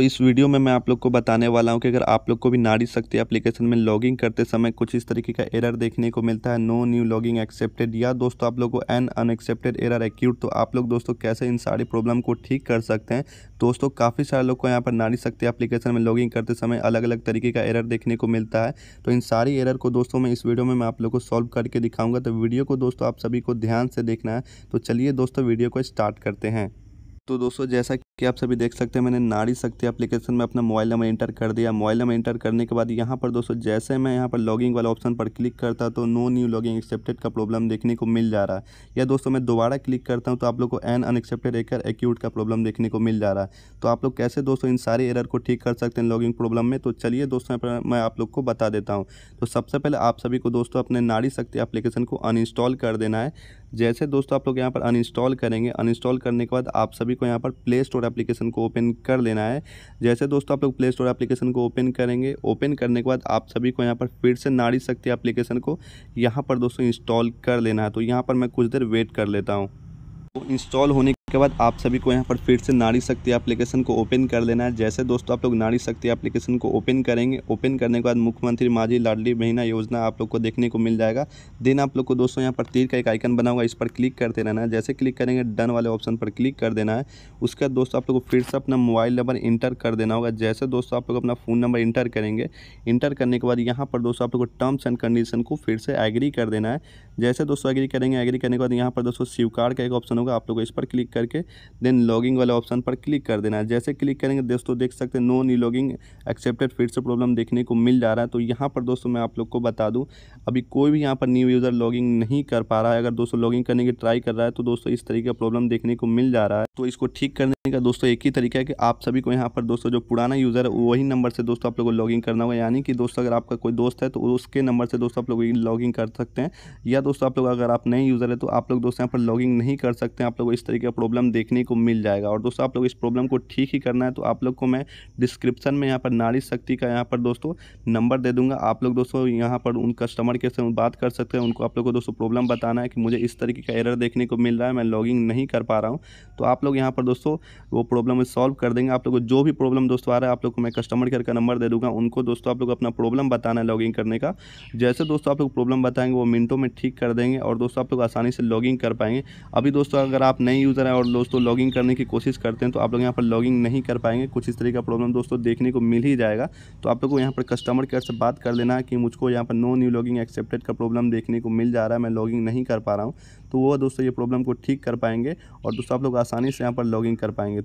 दोस्तों इस वीडियो में मैं आप लोग को बताने वाला हूं कि अगर आप लोग को भी नारी शक्ति एप्लीकेशन में लॉगिंग करते समय कुछ इस तरीके का एरर देखने को मिलता है नो न्यू लॉगिंग एक्सेप्टेड या दोस्तों आप लोग को एन अनएक्सेप्टेड एरर एक्यूट तो आप लोग दोस्तों कैसे इन सारी प्रॉब्लम को ठीक कर सकते हैं दोस्तों काफ़ी सारे लोग को यहाँ पर नारी शक्ति एप्लीकेशन में लॉगिंग करते समय अलग अलग तरीके का एरर देखने को मिलता है तो इन सारी एरर को दोस्तों मैं इस वीडियो में मैं आप लोग को सॉल्व करके दिखाऊंगा तो वीडियो को दोस्तों आप सभी को ध्यान से देखना है तो चलिए दोस्तों वीडियो को स्टार्ट करते हैं तो दोस्तों जैसा कि आप सभी देख सकते हैं मैंने नारी शक्ति एप्लीकेशन में अपना मोबाइल नंबर इंटर कर दिया मोबाइल नंबर इंटर करने के बाद यहाँ पर दोस्तों जैसे मैं यहाँ पर लॉगिंग वाला ऑप्शन पर क्लिक करता तो नो न्यू लॉगिंग एक्सेप्टेड का प्रॉब्लम देखने को मिल जा रहा है या दोस्तों मैं दोबारा क्लिक करता हूँ तो आप लोग को एन अनएक्सेप्टेड एकर एक्यूट का प्रॉब्लम देखने को मिल जा रहा है तो आप लोग कैसे दोस्तों इन सारे एरर को ठीक कर सकते हैं लॉगिंग प्रॉब्लम में तो चलिए दोस्तों मैं आप लोग को बता देता हूँ तो सबसे पहले आप सभी को दोस्तों अपने नारी शक्ति एप्लीकेशन को अनइंस्टॉल कर देना है जैसे दोस्तों आप लोग यहाँ पर अनइंस्टॉल करेंगे अनइंस्टॉल करने के बाद आप सभी को यहाँ पर प्ले स्टोर एप्लीकेशन को ओपन कर लेना है जैसे दोस्तों आप लोग प्ले स्टोर एप्लीकेशन को ओपन करेंगे ओपन करने के बाद आप सभी को यहाँ पर फिर से नारी शक्ति एप्लीकेशन को यहाँ पर दोस्तों इंस्टॉल कर लेना है तो यहाँ पर मैं कुछ देर वेट कर लेता हूँ इंस्टॉल तो होने उसके बाद आप सभी को यहाँ पर फिर से नारी शक्ति एप्लीकेशन को ओपन कर लेना है जैसे दोस्तों आप लोग नारी शक्ति एप्लीकेशन को ओपन करेंगे ओपन करने के बाद मुख्यमंत्री माझी लाडली बहिना योजना आप लोग को देखने को मिल जाएगा देन आप लोग को दोस्तों यहाँ पर तीर का एक आइकन बना हुआ इस पर क्लिक करते रहना है जैसे क्लिक करेंगे डन वाले ऑप्शन पर क्लिक कर देना है उसके बाद दोस्तों आप लोग को फिर से अपना मोबाइल नंबर इंटर कर देना होगा जैसे दोस्तों आप लोग अपना फ़ोन नंबर इंटर करेंगे इंटर करने के बाद यहाँ पर दोस्तों आप लोग को टर्म्स एंड कंडीशन को फिर से एग्री कर देना है जैसे दोस्तों एग्री करेंगे एग्री करने के बाद यहाँ पर दोस्तों स्वीकार का एक ऑप्शन होगा आप लोग को इस पर क्लिक करके देन लॉगिंग वाला ऑप्शन पर क्लिक कर देना है जैसे क्लिक करेंगे दोस्तों देख सकते हैं नो नी लॉगिंग एक्सेप्टेड फिर से प्रॉब्लम देखने को मिल जा रहा है तो यहाँ पर दोस्तों मैं आप लोग को बता दूँ अभी कोई भी यहाँ पर न्यू यूज़र लॉगिंग नहीं कर पा रहा है अगर दोस्तों लॉगिंग करने की ट्राई कर रहा है तो दोस्तों इस तरीके का प्रॉब्लम देखने को मिल जा रहा है तो इसको ठीक करने का दोस्तों एक ही तरीका है कि आप सभी को यहाँ पर दोस्तों जो पुराना यूज़र है वही नंबर से दोस्तों आप लोगों को लॉगिंग करना होगा यानी कि दोस्तों अगर आपका कोई दोस्त है तो उसके नंबर से दोस्तों आप लोग लॉगिंग कर सकते हैं या दोस्तों आप लोग अगर आप नए यूज़र है तो आप लोग दोस्तों यहाँ पर लॉगिंग नहीं कर सकते हैं आप लोग इस तरीके का प्रॉब्लम देखने को मिल जाएगा और दोस्तों आप लोग इस प्रॉब्लम को ठीक ही करना है तो आप लोग को मैं डिस्क्रिप्शन में यहाँ पर नारी शक्ति का यहाँ पर दोस्तों नंबर दे दूंगा आप लोग दोस्तों यहाँ पर उन कस्टमर के से बात कर सकते हैं उनको आप लोग को दोस्तों प्रॉब्लम बताना है कि मुझे इस तरीके का एरर देखने को मिल रहा है मैं लॉगिंग नहीं कर पा रहा हूँ तो आप लोग यहाँ पर दोस्तों वो प्रॉब्लम सॉल्व कर देंगे आप लोग को जो भी प्रॉब्लम दोस्तों आ रहा है आप लोग को मैं कस्टमर केयर का नंबर दे दूँगा उनको दोस्तों आप लोग अपना प्रॉब्लम बताना है लॉगिंग करने का जैसे दोस्तों आप लोग प्रॉब्लम बताएंगे वो मिनटों में ठीक कर देंगे और दोस्तों आप लोग आसानी से लॉगिंग कर पाएंगे अभी दोस्तों अगर आप नए यूज़र है और दोस्तों लॉगिंग करने की कोशिश करते हैं तो आप लोग यहाँ पर लॉगिंग नहीं कर पाएंगे कुछ इस तरह का प्रॉब्लम दोस्तों देखने को मिल ही जाएगा तो आप लोग को यहाँ पर कस्टमर केयर से बात कर लेना है कि मुझको यहाँ पर नो न्यू लॉगिंग एक्सेप्टेड का प्रॉब्लम देखने को मिल जा रहा है मैं लॉगिंग नहीं कर पा रहा हूँ तो वो दोस्तों ये प्रॉब्लम को ठीक कर पाएंगे और दोस्तों आप लोग आसानी से यहाँ पर लॉगिंग कर पाएंगे